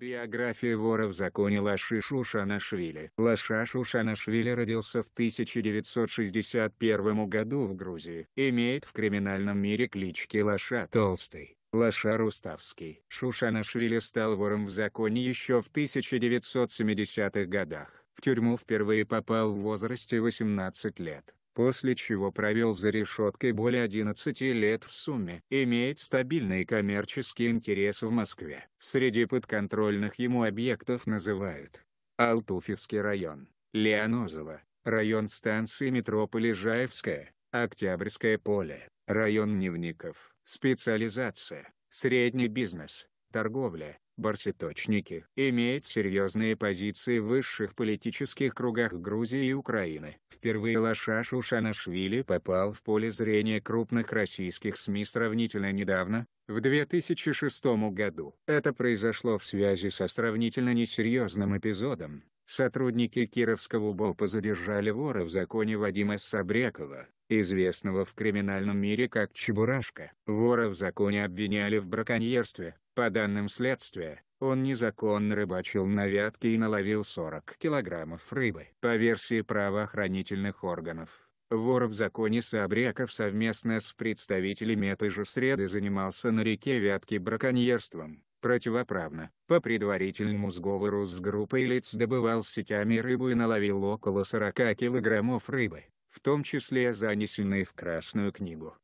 Биография вора в законе Лаши Шушанашвили Лаша Шушанашвили родился в 1961 году в Грузии. Имеет в криминальном мире клички Лаша Толстый. Лаша Руставский. Шушанашвили стал вором в законе еще в 1970-х годах. В тюрьму впервые попал в возрасте 18 лет после чего провел за решеткой более 11 лет в сумме. Имеет стабильные коммерческие интересы в Москве. Среди подконтрольных ему объектов называют Алтуфьевский район, Леонозово, район станции метро Полежаевская, Октябрьское поле, район Дневников, специализация, средний бизнес, торговля, барцветочники, имеет серьезные позиции в высших политических кругах Грузии и Украины. Впервые Лашаш Ушанашвили попал в поле зрения крупных российских СМИ сравнительно недавно, в 2006 году. Это произошло в связи со сравнительно несерьезным эпизодом. Сотрудники Кировского УБОПа задержали вора в законе Вадима Сабрякова, известного в криминальном мире как Чебурашка. Вора в законе обвиняли в браконьерстве, по данным следствия, он незаконно рыбачил на вятке и наловил 40 килограммов рыбы. По версии правоохранительных органов, вор в законе Сабряков совместно с представителями этой же среды занимался на реке Вятки браконьерством. Противоправно, по предварительному сговору с группой лиц добывал сетями рыбу и наловил около 40 килограммов рыбы, в том числе занесенной в Красную книгу.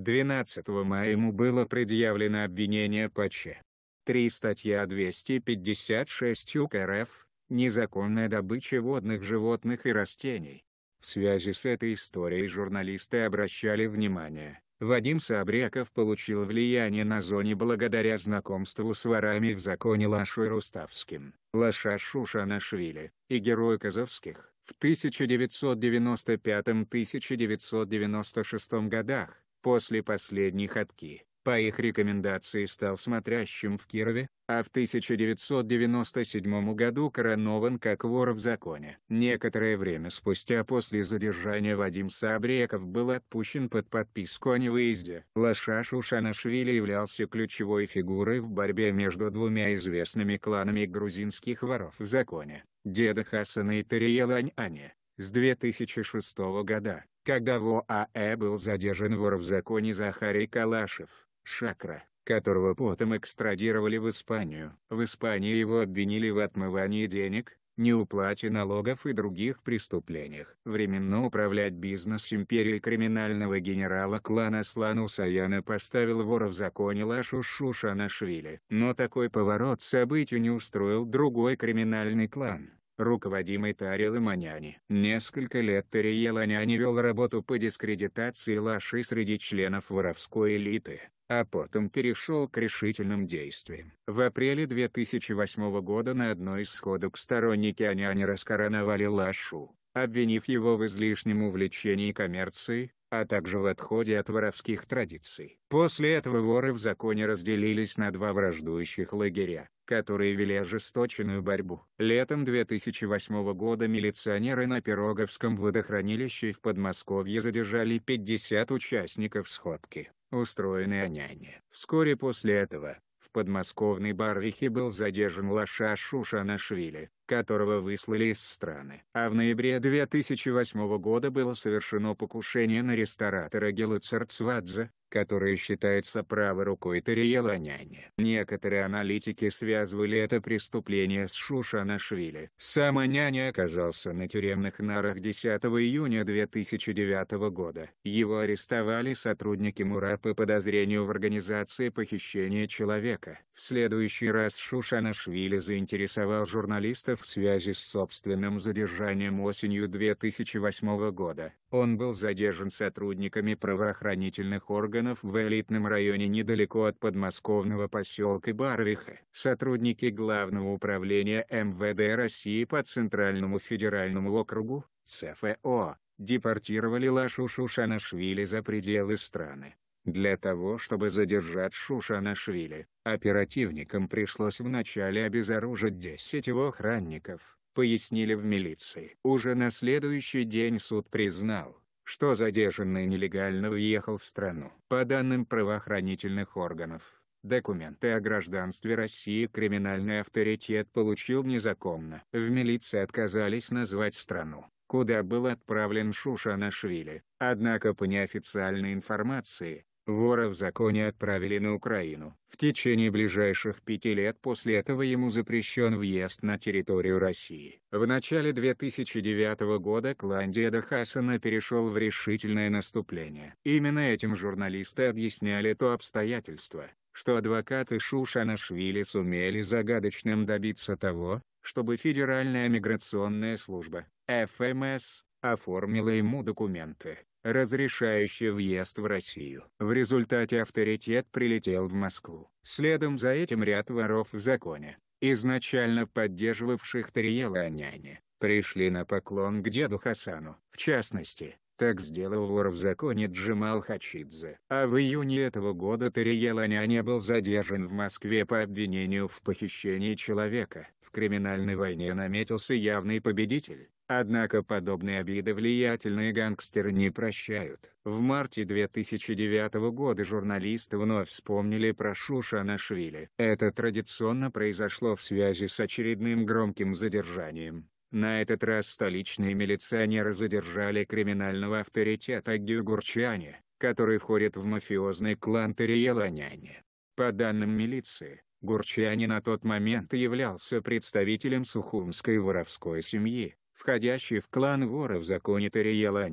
12 мая ему было предъявлено обвинение по Ч. 3 статья 256 УК РФ «Незаконная добыча водных животных и растений». В связи с этой историей журналисты обращали внимание, Вадим Сабряков получил влияние на зоне благодаря знакомству с ворами в законе Лашой Руставским, Лаша Шушанашвили, и герой казовских. В 1995-1996 годах, после последней ходки. По их рекомендации стал смотрящим в Кирове, а в 1997 году коронован как вор в законе. Некоторое время спустя после задержания Вадим Сабреков был отпущен под подписку о невыезде. Лошаш Ушанашвили являлся ключевой фигурой в борьбе между двумя известными кланами грузинских воров в законе – Деда Хасана и Тариелань Ани. С 2006 года когда в ОАЭ был задержан вор в законе Захарий Калашев, Шакра, которого потом экстрадировали в Испанию. В Испании его обвинили в отмывании денег, неуплате налогов и других преступлениях. Временно управлять бизнес-империей криминального генерала клана Слану Саяна поставил вора в законе Лашу Шушанашвили. Но такой поворот событий не устроил другой криминальный клан руководимой Тари Ломаняни. Несколько лет Тари Ломаняни вел работу по дискредитации Лаши среди членов воровской элиты, а потом перешел к решительным действиям. В апреле 2008 года на одной из сходок сторонники Аняни раскороновали Лашу, обвинив его в излишнем увлечении коммерцией, а также в отходе от воровских традиций. После этого воры в законе разделились на два враждующих лагеря, которые вели ожесточенную борьбу. Летом 2008 года милиционеры на Пироговском водохранилище в Подмосковье задержали 50 участников сходки, устроенной Аняне. Вскоре после этого, в подмосковной Барвихе был задержан Лаша Шушанашвили, которого выслали из страны. А в ноябре 2008 года было совершено покушение на ресторатора Гела Церцвадзе, который считается правой рукой Тариела Няня. Некоторые аналитики связывали это преступление с Шушанашвили. Сам Аняня оказался на тюремных нарах 10 июня 2009 года. Его арестовали сотрудники МУРА по подозрению в организации похищения человека. В следующий раз Шушанашвили заинтересовал журналистов в связи с собственным задержанием осенью 2008 года. Он был задержан сотрудниками правоохранительных органов в элитном районе недалеко от подмосковного поселка Барвиха. Сотрудники Главного управления МВД России по Центральному федеральному округу, ЦФО, депортировали Лашу Шушанашвили за пределы страны для того чтобы задержать Шушанашвили. Оперативникам пришлось вначале обезоружить 10 его охранников, пояснили в милиции. Уже на следующий день суд признал, что задержанный нелегально уехал в страну. По данным правоохранительных органов, документы о гражданстве России криминальный авторитет получил незаконно. В милиции отказались назвать страну, куда был отправлен Шушанашвили. Однако по неофициальной информации, Вора в законе отправили на Украину. В течение ближайших пяти лет после этого ему запрещен въезд на территорию России. В начале 2009 года клан Деда Хасана перешел в решительное наступление. Именно этим журналисты объясняли то обстоятельство, что адвокаты Шушанашвили сумели загадочным добиться того, чтобы Федеральная миграционная служба, ФМС, оформила ему документы разрешающее въезд в Россию. В результате авторитет прилетел в Москву. Следом за этим ряд воров в законе, изначально поддерживавших Тариела-Аняне, пришли на поклон к деду Хасану. В частности, так сделал вор в законе Джамал Хачидзе. А в июне этого года Тариел Аняня был задержан в Москве по обвинению в похищении человека. В криминальной войне наметился явный победитель. Однако подобные обиды влиятельные гангстеры не прощают. В марте 2009 года журналисты вновь вспомнили про Шушана Это традиционно произошло в связи с очередным громким задержанием. На этот раз столичные милиционеры задержали криминального авторитета Гюгурчане, который входит в мафиозный клан Терриеланяне. По данным милиции, Гурчани на тот момент являлся представителем сухумской воровской семьи, входящей в клан воров в законе тариела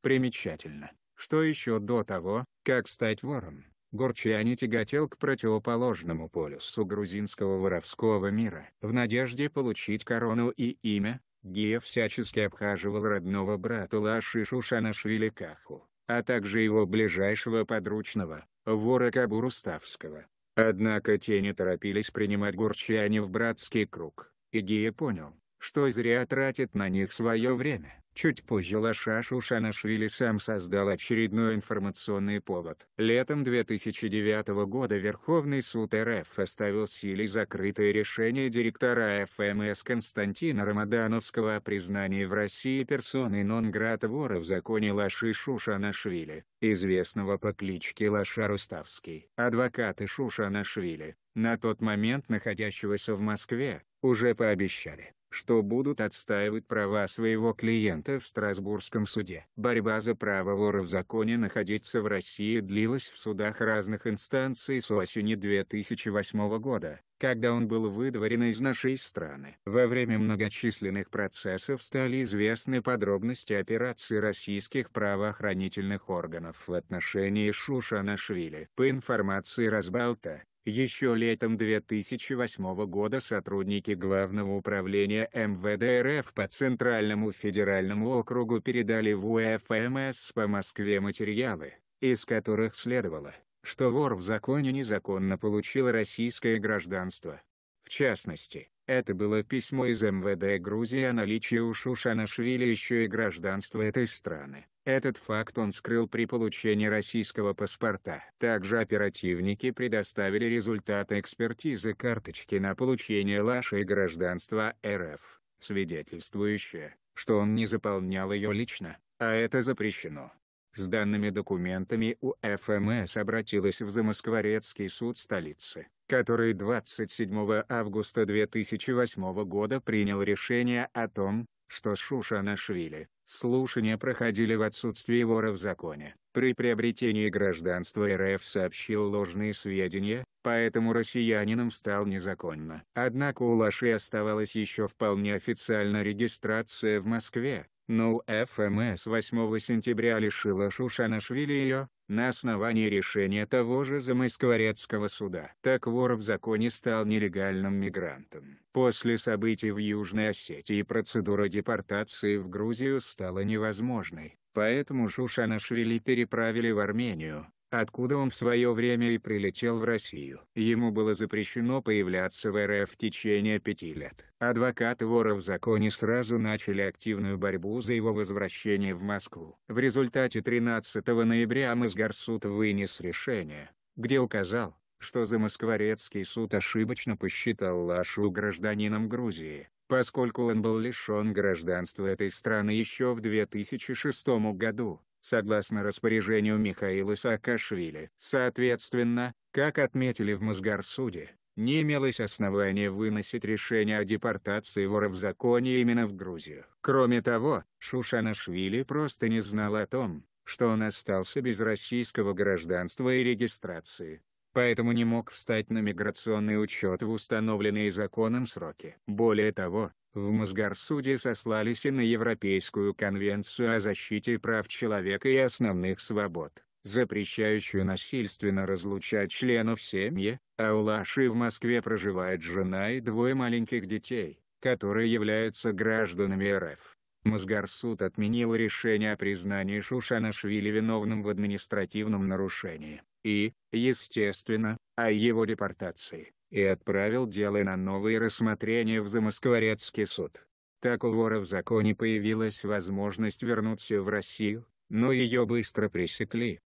Примечательно, что еще до того, как стать вором, Горчани тяготел к противоположному полюсу грузинского воровского мира. В надежде получить корону и имя, Гия всячески обхаживал родного брата Лаши Шушанашвили Каху, а также его ближайшего подручного, вора Кабуруставского, Однако те не торопились принимать гурчане в братский круг, и Гия понял, что зря тратит на них свое время. Чуть позже Лашаш Ушанашвили сам создал очередной информационный повод. Летом 2009 года Верховный суд РФ оставил в силе закрытое решение директора ФМС Константина Рамадановского о признании в России персоны нон-град вора в законе Лаши Шушанашвили, известного по кличке Лаша Руставский. Адвокаты Шушанашвили, на тот момент находящегося в Москве, уже пообещали что будут отстаивать права своего клиента в Страсбургском суде. Борьба за право вора в законе находиться в России длилась в судах разных инстанций с осени 2008 года, когда он был выдворен из нашей страны. Во время многочисленных процессов стали известны подробности операций российских правоохранительных органов в отношении Шушанашвили. По информации Разбалта, еще летом 2008 года сотрудники Главного управления МВД РФ по Центральному федеральному округу передали в УФМС по Москве материалы, из которых следовало, что вор в законе незаконно получил российское гражданство. В частности, это было письмо из МВД Грузии о наличии у Шушанашвили еще и гражданства этой страны. Этот факт он скрыл при получении российского паспорта. Также оперативники предоставили результаты экспертизы карточки на получение Лаши и гражданства РФ, свидетельствующее, что он не заполнял ее лично, а это запрещено. С данными документами у ФМС обратилась в Замоскворецкий суд столицы, который 27 августа 2008 года принял решение о том, что Шушанашвили, слушания проходили в отсутствии вора в законе. При приобретении гражданства РФ сообщил ложные сведения, поэтому россиянином стал незаконно. Однако у Лаши оставалась еще вполне официальная регистрация в Москве, но ФМС 8 сентября лишила Шушанашвили ее, на основании решения того же Замоскворецкого суда. Так вор в законе стал нелегальным мигрантом. После событий в Южной Осетии процедура депортации в Грузию стала невозможной. Поэтому Шушанашвили переправили в Армению, откуда он в свое время и прилетел в Россию. Ему было запрещено появляться в РФ в течение пяти лет. Адвокаты вора в законе сразу начали активную борьбу за его возвращение в Москву. В результате 13 ноября Мосгорсуд вынес решение, где указал, что Замоскворецкий суд ошибочно посчитал Лашу гражданином Грузии, поскольку он был лишен гражданства этой страны еще в 2006 году согласно распоряжению Михаила Саакашвили. Соответственно, как отметили в Мосгорсуде, не имелось основания выносить решение о депортации вора в законе именно в Грузию. Кроме того, Шушанашвили просто не знал о том, что он остался без российского гражданства и регистрации поэтому не мог встать на миграционный учет в установленные законом сроки. Более того, в Мосгорсуде сослались и на Европейскую конвенцию о защите прав человека и основных свобод, запрещающую насильственно разлучать членов семьи, а у Лаши в Москве проживает жена и двое маленьких детей, которые являются гражданами РФ. Мосгорсуд отменил решение о признании Шушанашвили виновным в административном нарушении и, естественно, о его депортации, и отправил дело на новое рассмотрение в Замоскворецкий суд. Так у вора в законе появилась возможность вернуться в Россию, но ее быстро пресекли,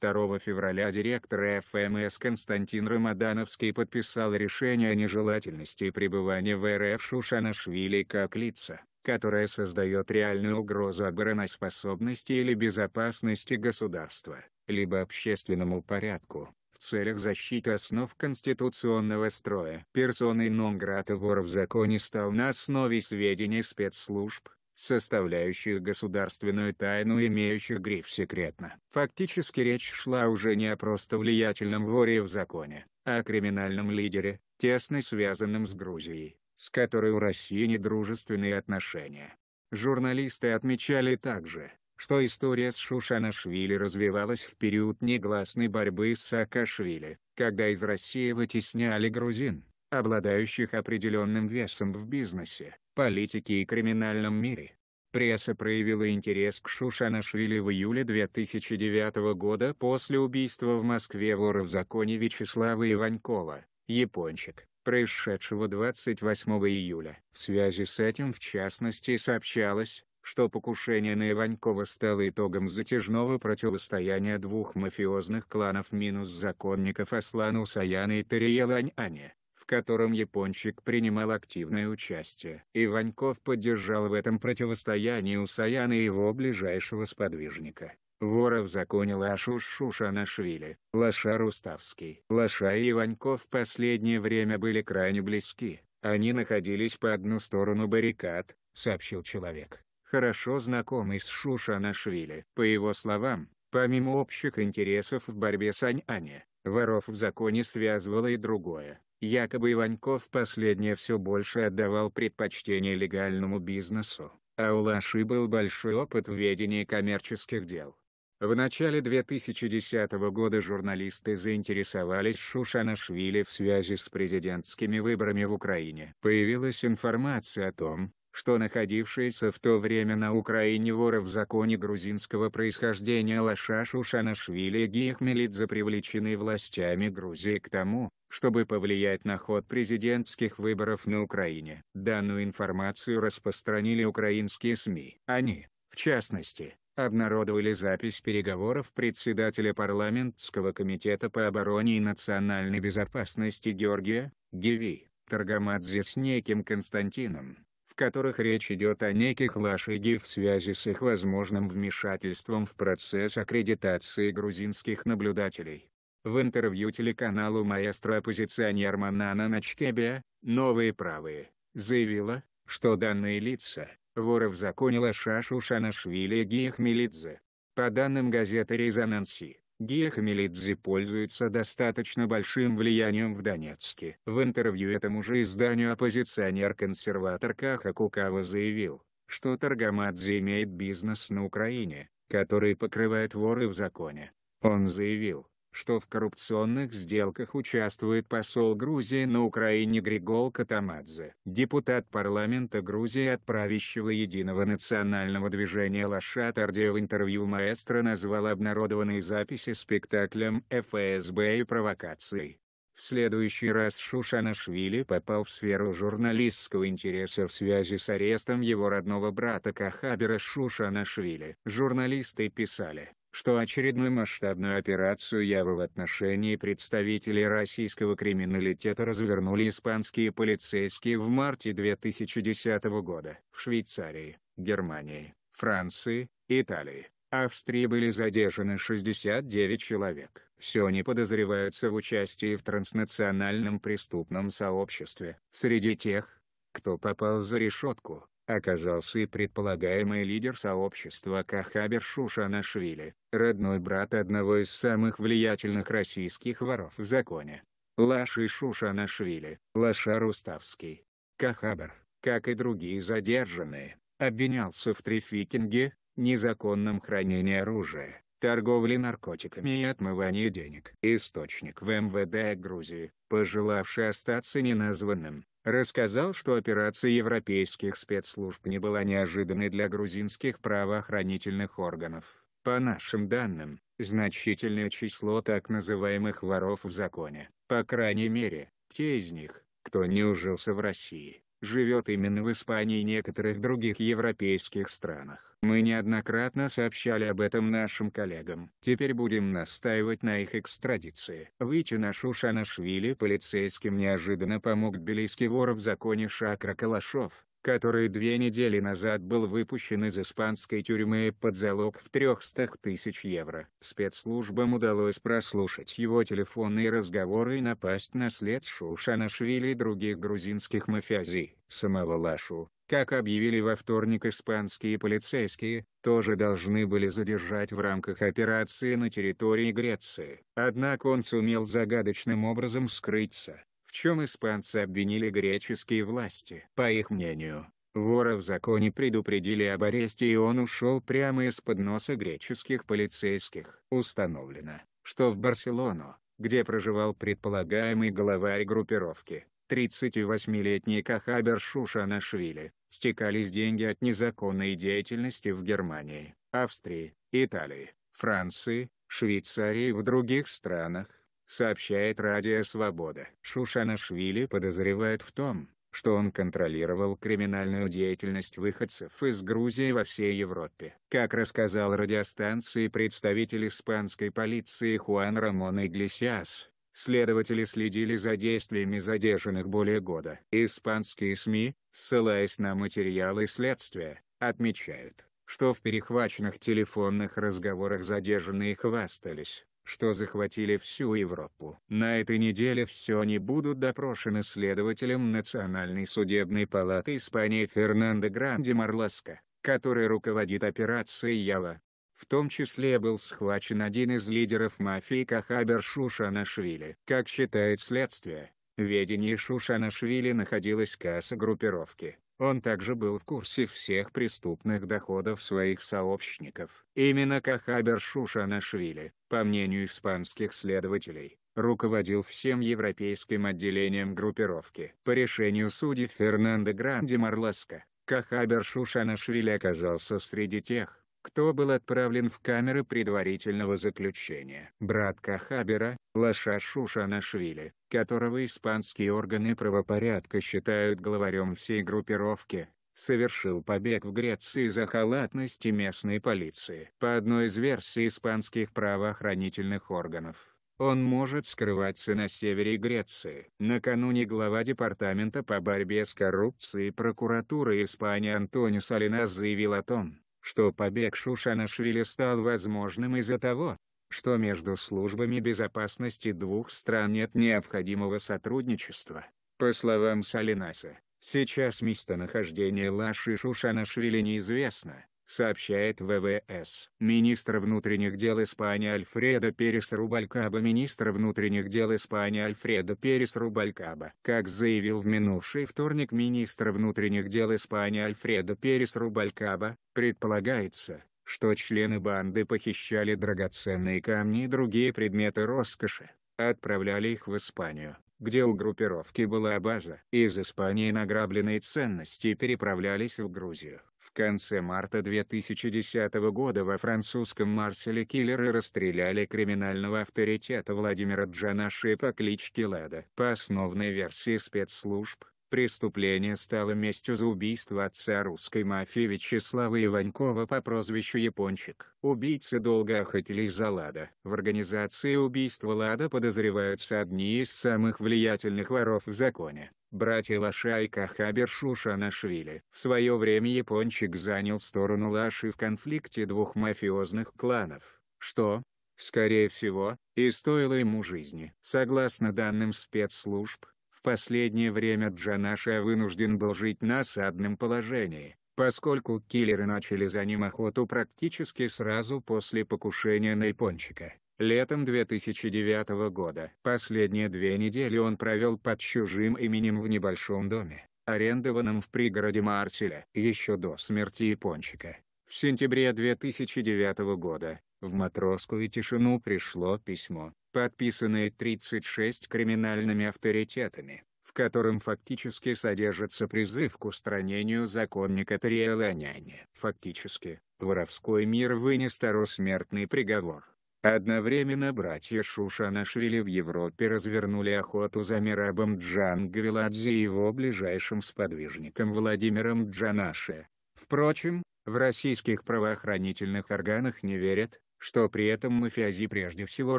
2 февраля директор ФМС эм Константин Рамадановский подписал решение о нежелательности пребывания в РФ Шушанашвили как лица, которое создает реальную угрозу обороноспособности или безопасности государства, либо общественному порядку, в целях защиты основ конституционного строя. Персоной Нонграта вор в законе стал на основе сведений спецслужб, составляющих государственную тайну и имеющих гриф «секретно». Фактически речь шла уже не о просто влиятельном воре в законе, а о криминальном лидере, тесно связанном с Грузией, с которой у России недружественные отношения. Журналисты отмечали также, что история с Шушанашвили развивалась в период негласной борьбы с Саакашвили, когда из России вытесняли грузин, обладающих определенным весом в бизнесе политике и криминальном мире. Пресса проявила интерес к Шушанашвили в июле 2009 года после убийства в Москве вора в законе Вячеслава Иванькова, япончик, происшедшего 28 июля. В связи с этим в частности сообщалось, что покушение на Иванькова стало итогом затяжного противостояния двух мафиозных кланов минус законников Аслану Саяна и Тариела Аньане котором Япончик принимал активное участие. Иваньков поддержал в этом противостоянии Усаяна и его ближайшего сподвижника. Воров законил Ашуш Шушанашвили, Лаша Руставский. Лаша и Иваньков в последнее время были крайне близки. Они находились по одну сторону баррикад, сообщил человек, хорошо знакомый с Шушанашвили. По его словам, помимо общих интересов в борьбе с Аньане, Воров в законе связывало и другое. Якобы Иваньков последнее все больше отдавал предпочтение легальному бизнесу, а у Лаши был большой опыт в ведении коммерческих дел. В начале 2010 года журналисты заинтересовались Шушанашвили в связи с президентскими выборами в Украине. Появилась информация о том, что находившиеся в то время на Украине воры в законе грузинского происхождения Лашашу Шанашвили и Гехмелидзе привлечены властями Грузии к тому, чтобы повлиять на ход президентских выборов на Украине. Данную информацию распространили украинские СМИ. Они, в частности, обнародовали запись переговоров председателя парламентского комитета по обороне и национальной безопасности Георгия, Геви, Таргамадзе с неким Константином, которых речь идет о неких лошаги в связи с их возможным вмешательством в процесс аккредитации грузинских наблюдателей. В интервью телеканалу «Маэстро» оппозиционер Манана Начкебе, «Новые правые», заявила, что данные лица, «воров в законе Лашашу Шанашвили Гиехмелидзе. По данным газеты «Резонанси», Гия Хамилидзе пользуется достаточно большим влиянием в Донецке. В интервью этому же изданию оппозиционер-консерватор Каха Кукава заявил, что Таргамадзе имеет бизнес на Украине, который покрывает воры в законе. Он заявил, что в коррупционных сделках участвует посол Грузии на Украине Григол Катамадзе, депутат парламента Грузии от правящего единого национального движения «Лошад Ордия» в интервью маэстро назвал обнародованные записи спектаклем ФСБ и провокацией. В следующий раз Шушанашвили попал в сферу журналистского интереса в связи с арестом его родного брата Кахабера Шушанашвили. Журналисты писали, что очередную масштабную операцию Явы в отношении представителей российского криминалитета развернули испанские полицейские в марте 2010 года в Швейцарии, Германии, Франции, Италии. Австрии были задержаны 69 человек. Все они подозреваются в участии в транснациональном преступном сообществе. Среди тех, кто попал за решетку, оказался и предполагаемый лидер сообщества Кахабер Шушанашвили, родной брат одного из самых влиятельных российских воров в законе. Лаши Шушанашвили, Лаша Руставский. Кахабер, как и другие задержанные, обвинялся в трификинге, незаконном хранении оружия, торговле наркотиками и отмывании денег. Источник в МВД Грузии, пожелавший остаться неназванным, рассказал, что операция европейских спецслужб не была неожиданной для грузинских правоохранительных органов. По нашим данным, значительное число так называемых «воров в законе», по крайней мере, те из них, кто не ужился в России, живет именно в Испании и некоторых других европейских странах. Мы неоднократно сообщали об этом нашим коллегам. Теперь будем настаивать на их экстрадиции. Выйти на Шушанашвили полицейским неожиданно помог тбилисский вор в законе Шакра Калашов, который две недели назад был выпущен из испанской тюрьмы под залог в 300 тысяч евро. Спецслужбам удалось прослушать его телефонные разговоры и напасть на след Шушанашвили и других грузинских мафиази. Самого Лашу, как объявили во вторник испанские полицейские, тоже должны были задержать в рамках операции на территории Греции. Однако он сумел загадочным образом скрыться чем испанцы обвинили греческие власти. По их мнению, вора в законе предупредили об аресте и он ушел прямо из-под носа греческих полицейских. Установлено, что в Барселону, где проживал предполагаемый главарь группировки, 38-летний Кахабер Шушанашвили, стекались деньги от незаконной деятельности в Германии, Австрии, Италии, Франции, Швейцарии и в других странах сообщает Радио Свобода. Шушанашвили подозревает в том, что он контролировал криминальную деятельность выходцев из Грузии во всей Европе. Как рассказал радиостанции представитель испанской полиции Хуан Рамон Иглесиас, следователи следили за действиями задержанных более года. Испанские СМИ, ссылаясь на материалы следствия, отмечают, что в перехваченных телефонных разговорах задержанные хвастались, что захватили всю Европу. На этой неделе все они будут допрошены следователем Национальной судебной палаты Испании Фернандо Гранди Марласко, который руководит операцией Ява. В том числе был схвачен один из лидеров мафии Кахабер Шушанашвили. Как считает следствие, в ведении Шушанашвили находилась касса группировки. Он также был в курсе всех преступных доходов своих сообщников. Именно Кахабер Шушанашвили, по мнению испанских следователей, руководил всем европейским отделением группировки. По решению судей Фернандо Гранди Марласка, Кахабер Шушанашвили оказался среди тех, кто был отправлен в камеры предварительного заключения. Брат Кахабера, Лаша Шушанашвили, которого испанские органы правопорядка считают главарем всей группировки, совершил побег в Греции за халатности местной полиции. По одной из версий испанских правоохранительных органов, он может скрываться на севере Греции. Накануне глава департамента по борьбе с коррупцией прокуратуры Испании Антони Салина заявил о том, что побег Шушанашвили стал возможным из-за того, что между службами безопасности двух стран нет необходимого сотрудничества. По словам Салинаса, сейчас местонахождение Лаши Шушанашвили неизвестно, сообщает ВВС. Министр внутренних дел Испании Альфредо Перес Рубалькаба Министр внутренних дел Испании Альфредо Перес Рубалькаба Как заявил в минувший вторник министр внутренних дел Испании Альфредо Перес Рубалькаба, предполагается, что члены банды похищали драгоценные камни и другие предметы роскоши, отправляли их в Испанию где у группировки была база. Из Испании награбленные ценности переправлялись в Грузию конце марта 2010 года во французском Марселе киллеры расстреляли криминального авторитета Владимира Джанаши по кличке Лада. По основной версии спецслужб, преступление стало местью за убийство отца русской мафии Вячеслава Иванькова по прозвищу Япончик. Убийцы долго охотились за Лада. В организации убийства Лада подозреваются одни из самых влиятельных воров в законе братья Лошайка Хабер-Шушанашвили. В свое время япончик занял сторону Лаши в конфликте двух мафиозных кланов, что, скорее всего, и стоило ему жизни. Согласно данным спецслужб, в последнее время Джанаша вынужден был жить на осадном положении, поскольку киллеры начали за ним охоту практически сразу после покушения на япончика. Летом 2009 года. Последние две недели он провел под чужим именем в небольшом доме, арендованном в пригороде Марселя, еще до смерти Япончика. В сентябре 2009 года, в матросскую тишину пришло письмо, подписанное 36 криминальными авторитетами, в котором фактически содержится призыв к устранению законника Триэланяни. Фактически, воровской мир вынес старосмертный приговор. Одновременно братья Шушанашвили в Европе развернули охоту за Мирабом Джангавеладзе и его ближайшим сподвижником Владимиром Джанаше. Впрочем, в российских правоохранительных органах не верят, что при этом мафиази прежде всего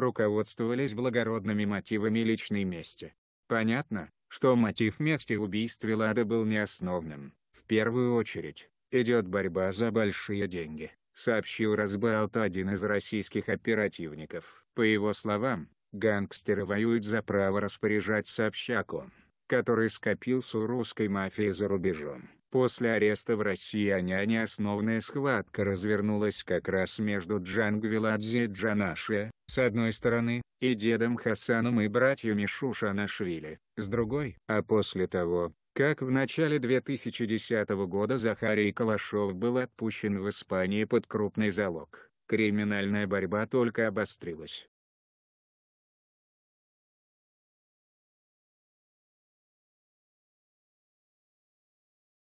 руководствовались благородными мотивами личной мести. Понятно, что мотив мести убийства Лада был неосновным. В первую очередь, идет борьба за большие деньги сообщил Разбалт один из российских оперативников. По его словам, гангстеры воюют за право распоряжаться общаком, который скопился у русской мафии за рубежом. После ареста в России Аняне основная схватка развернулась как раз между Джангвиладзе и Джанаше, с одной стороны, и дедом Хасаном и братьями Шушанашвили, с другой. А после того, как в начале 2010 года Захарий Калашов был отпущен в Испании под крупный залог, криминальная борьба только обострилась.